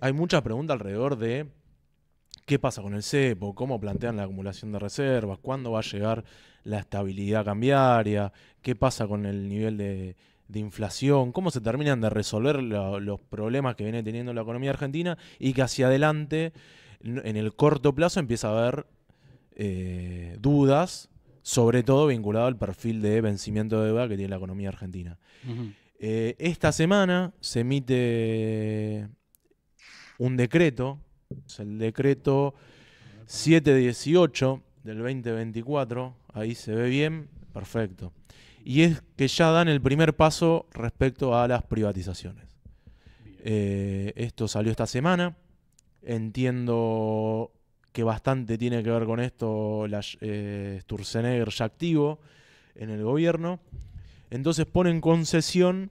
hay muchas preguntas alrededor de qué pasa con el cepo, cómo plantean la acumulación de reservas, cuándo va a llegar la estabilidad cambiaria, qué pasa con el nivel de, inflación, cómo se terminan de resolver los problemas que viene teniendo la economía argentina y que hacia adelante, en el corto plazo, empieza a haber eh, dudas, sobre todo vinculado al perfil de vencimiento de deuda que tiene la economía argentina. Eh, esta semana se emite un decreto, es el decreto 718 del 2024, ahí se ve bien, perfecto. Y es que ya dan el primer paso respecto a las privatizaciones. Eh, esto salió esta semana, entiendo que bastante tiene que ver con esto la, eh, Sturzenegger ya activo en el gobierno. Entonces ponen concesión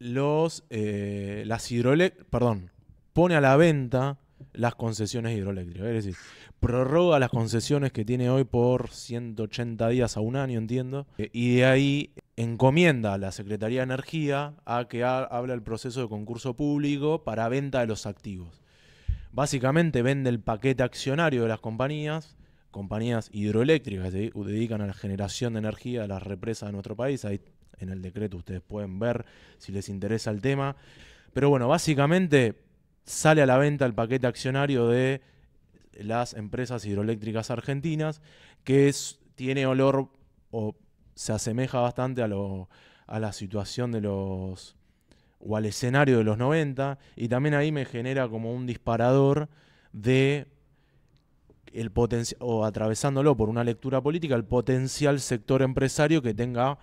los, eh, las hidroeléctricas, perdón, pone a la venta las concesiones hidroeléctricas. Es decir, prorroga las concesiones que tiene hoy por 180 días a un año, entiendo. Eh, y de ahí encomienda a la Secretaría de Energía a que hable el proceso de concurso público para venta de los activos. Básicamente vende el paquete accionario de las compañías, compañías hidroeléctricas que se dedican a la generación de energía de las represas de nuestro país. Ahí en el decreto ustedes pueden ver si les interesa el tema. Pero bueno, básicamente sale a la venta el paquete accionario de las empresas hidroeléctricas argentinas, que tiene olor o se asemeja bastante a, la situación de los o al escenario de los 90, y también ahí me genera como un disparador de el potencial, o atravesándolo por una lectura política, el potencial sector empresario que tenga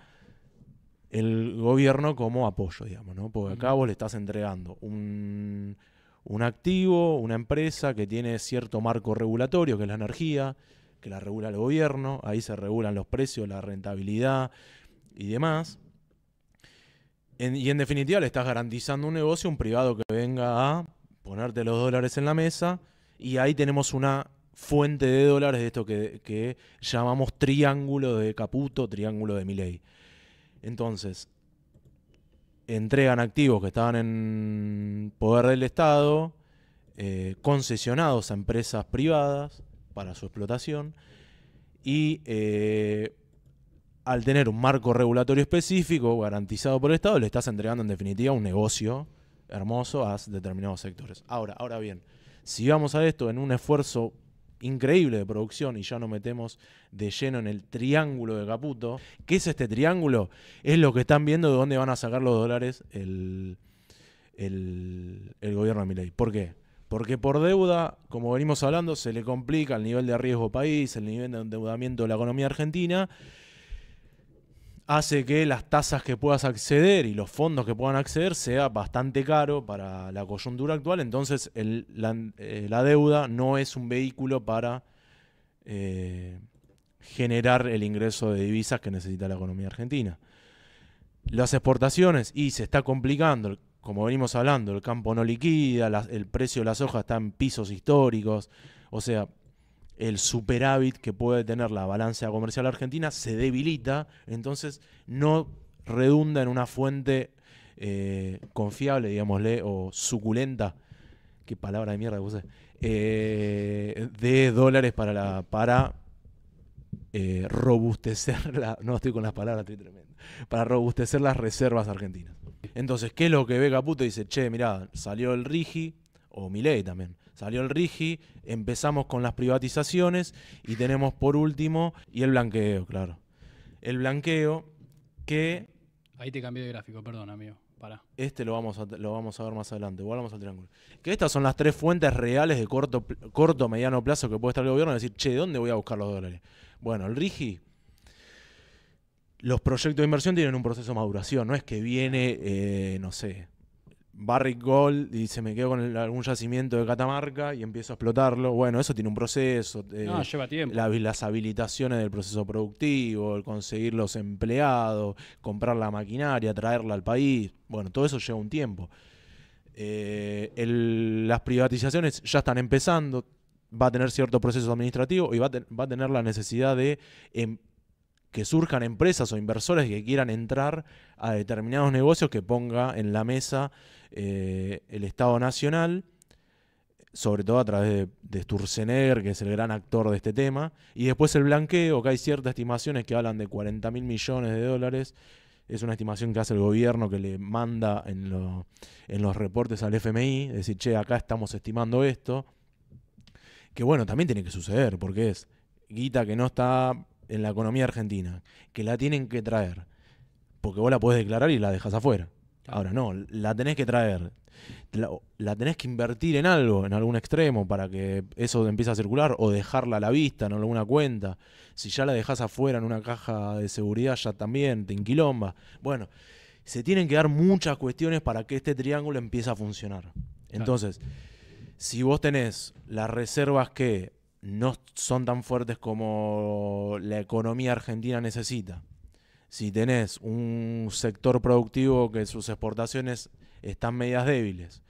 el gobierno como apoyo, digamos, ¿no? Porque acá vos le estás entregando un un activo, una empresa que tiene cierto marco regulatorio, que es la energía, que la regula el gobierno, ahí se regulan los precios, la rentabilidad y demás. y en definitiva le estás garantizando un negocio, un privado que venga a ponerte los dólares en la mesa y ahí tenemos una fuente de dólares de esto que, llamamos triángulo de Caputo, triángulo de Milley. Entonces, entregan activos que estaban en poder del Estado, eh, concesionados a empresas privadas para su explotación, y eh, al tener un marco regulatorio específico garantizado por el Estado, le estás entregando en definitiva un negocio hermoso a determinados sectores. Ahora, ahora bien, si vamos a esto en un esfuerzo increíble de producción y ya nos metemos de lleno en el triángulo de Caputo. ¿Qué es este triángulo? Es lo que están viendo de dónde van a sacar los dólares el, gobierno de Milei. ¿Por qué? Porque por deuda, como venimos hablando, se le complica el nivel de riesgo país, el nivel de endeudamiento de la economía argentina hace que las tasas que puedas acceder y los fondos que puedan acceder sea bastante caro para la coyuntura actual, entonces eh, la, deuda no es un vehículo para eh, generar el ingreso de divisas que necesita la economía argentina. Las exportaciones, y se está complicando, como venimos hablando, el campo no liquida, el precio de las hojas está en pisos históricos, o sea, el superávit que puede tener la balanza comercial argentina se debilita, entonces no redunda en una fuente eh, confiable, digámosle, o suculenta, qué palabra de mierda que eh, de dólares para, la, para eh, robustecer, no estoy con las palabras, para robustecer las reservas argentinas. Entonces, ¿qué es lo que ve Caputo? Dice, che, mirá, salió el Rigi, o Milei también, salió el RIGI, empezamos con las privatizaciones y tenemos por último, y el blanqueo, claro. El blanqueo que... Ahí te cambié de gráfico, perdón, amigo. Para. Este lo vamos, a, lo vamos a ver más adelante. vamos al triángulo. Que estas son las tres fuentes reales de corto, corto mediano plazo que puede estar el gobierno. Decir, che, ¿dónde voy a buscar los dólares? Bueno, el RIGI. Los proyectos de inversión tienen un proceso de maduración. No es que viene, eh, no sé, Barry Gold y se me quedo con algún yacimiento de Catamarca y empiezo a explotarlo. Bueno, eso tiene un proceso. Eh, no, lleva tiempo. las habilitaciones del proceso productivo, el conseguir los empleados, comprar la maquinaria, traerla al país. Bueno, todo eso lleva un tiempo. Eh, las privatizaciones ya están empezando, va a tener cierto proceso administrativo y va a, tener la necesidad de em, que surjan empresas o inversores que quieran entrar a determinados negocios que ponga en la mesa eh, el Estado Nacional, sobre todo a través de, de, que es el gran actor de este tema, y después el blanqueo, que hay ciertas estimaciones que hablan de 40 mil millones de dólares, es una estimación que hace el gobierno que le manda en, en los reportes al FMI, decir, che, acá estamos estimando esto, que bueno, también tiene que suceder, porque es guita que no está en la economía argentina, que la tienen que traer, porque vos la podés declarar y la dejas afuera. Ahora no, la tenés que traer, la, tenés que invertir en algo, en algún extremo, para que eso empiece a circular o dejarla a la vista en alguna cuenta. Si ya la dejas afuera en una caja de seguridad, ya también te inquilomba. Bueno, se tienen que dar muchas cuestiones para que este triángulo empiece a funcionar. Entonces, si vos tenés las reservas que no son tan fuertes como la economía argentina necesita. Si tenés un sector productivo que sus exportaciones están medias débiles,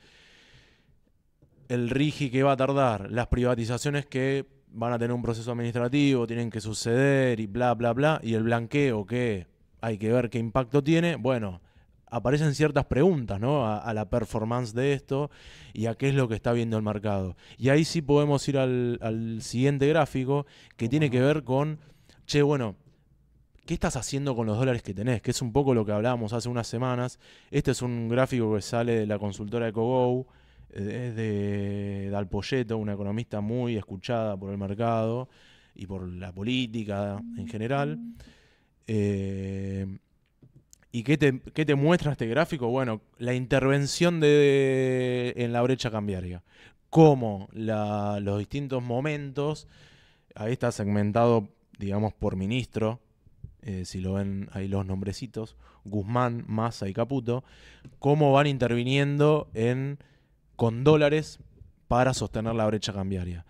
el RIGI que va a tardar, las privatizaciones que van a tener un proceso administrativo, tienen que suceder y bla, bla, bla, y el blanqueo que hay que ver qué impacto tiene, bueno, aparecen ciertas preguntas ¿no? a, la performance de esto y a qué es lo que está viendo el mercado. Y ahí sí podemos ir al, siguiente gráfico que tiene que ver con, che, bueno, ¿qué estás haciendo con los dólares que tenés? Que es un poco lo que hablábamos hace unas semanas. Este es un gráfico que sale de la consultora EcoGo, eh, es de Dalpolleto, una economista muy escuchada por el mercado y por la política en general. Eh, ¿Y qué te, muestra este gráfico? Bueno, la intervención en la brecha cambiaria. Cómo los distintos momentos, ahí está segmentado, digamos, por ministro, eh, si lo ven ahí los nombrecitos, Guzmán, Massa y Caputo, cómo van interviniendo en, con dólares para sostener la brecha cambiaria.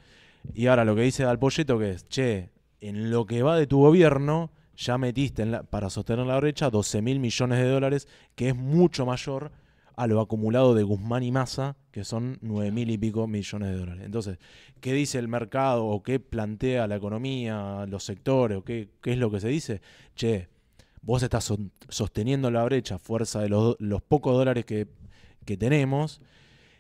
Y ahora lo que dice Dalpolleto que es, che, en lo que va de tu gobierno, ya metiste para sostener la brecha 12 mil millones de dólares, que es mucho mayor a lo acumulado de Guzmán y Massa, que son 9 mil y pico millones de dólares. Entonces, ¿qué dice el mercado o qué plantea la economía, los sectores o qué, es lo que se dice? Che, vos estás sosteniendo la brecha a fuerza de los, pocos dólares que tenemos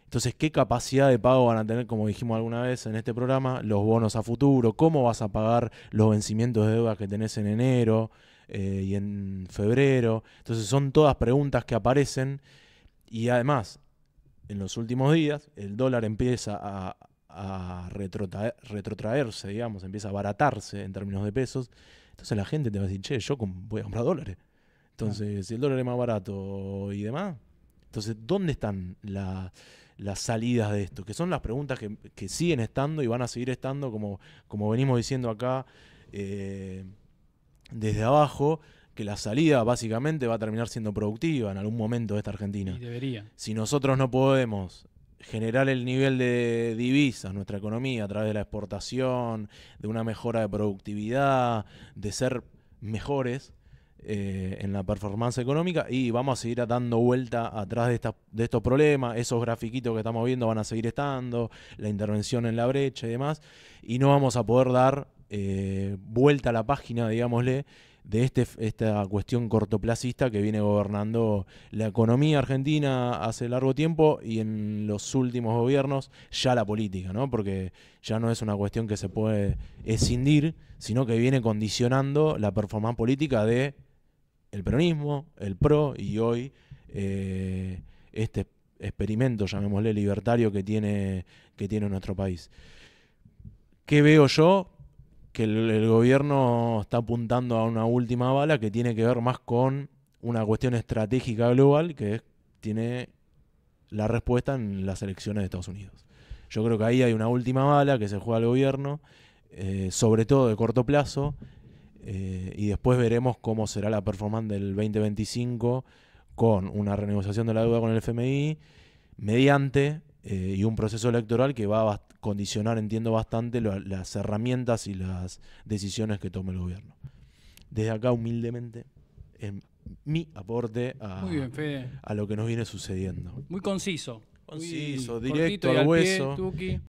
entonces, ¿qué capacidad de pago van a tener, como dijimos alguna vez en este programa, los bonos a futuro? ¿Cómo vas a pagar los vencimientos de deuda que tenés en enero eh, y en febrero? Entonces, son todas preguntas que aparecen y además, en los últimos días, el dólar empieza a, retrotraerse, digamos, empieza a abaratarse en términos de pesos. Entonces la gente te va a decir, che, yo voy a comprar dólares. Entonces, si el dólar es más barato y demás, entonces, ¿dónde están las las salidas de esto, que son las preguntas que, siguen estando y van a seguir estando, como, como venimos diciendo acá eh, desde abajo, que la salida básicamente va a terminar siendo productiva en algún momento de esta Argentina. debería. Si nosotros no podemos generar el nivel de divisas, nuestra economía, a través de la exportación, de una mejora de productividad, de ser mejores, eh, en la performance económica y vamos a seguir dando vuelta atrás de, estos problemas, esos grafiquitos que estamos viendo van a seguir estando, la intervención en la brecha y demás, y no vamos a poder dar eh, vuelta a la página, digámosle, de este, esta cuestión cortoplacista que viene gobernando la economía argentina hace largo tiempo y en los últimos gobiernos ya la política, ¿no? Porque ya no es una cuestión que se puede escindir, sino que viene condicionando la performance política de el peronismo, el PRO y hoy eh, este experimento, llamémosle libertario, que tiene, que tiene nuestro país. ¿Qué veo yo? Que el, gobierno está apuntando a una última bala que tiene que ver más con una cuestión estratégica global que tiene la respuesta en las elecciones de Estados Unidos. Yo creo que ahí hay una última bala que se juega al gobierno, eh, sobre todo de corto plazo, eh, y después veremos cómo será la performance del 2025 con una renegociación de la deuda con el FMI, mediante eh, y un proceso electoral que va a condicionar, entiendo bastante, las herramientas y las decisiones que tome el gobierno. Desde acá, humildemente, en mi aporte a, lo que nos viene sucediendo. Muy conciso. Conciso, directo al, hueso.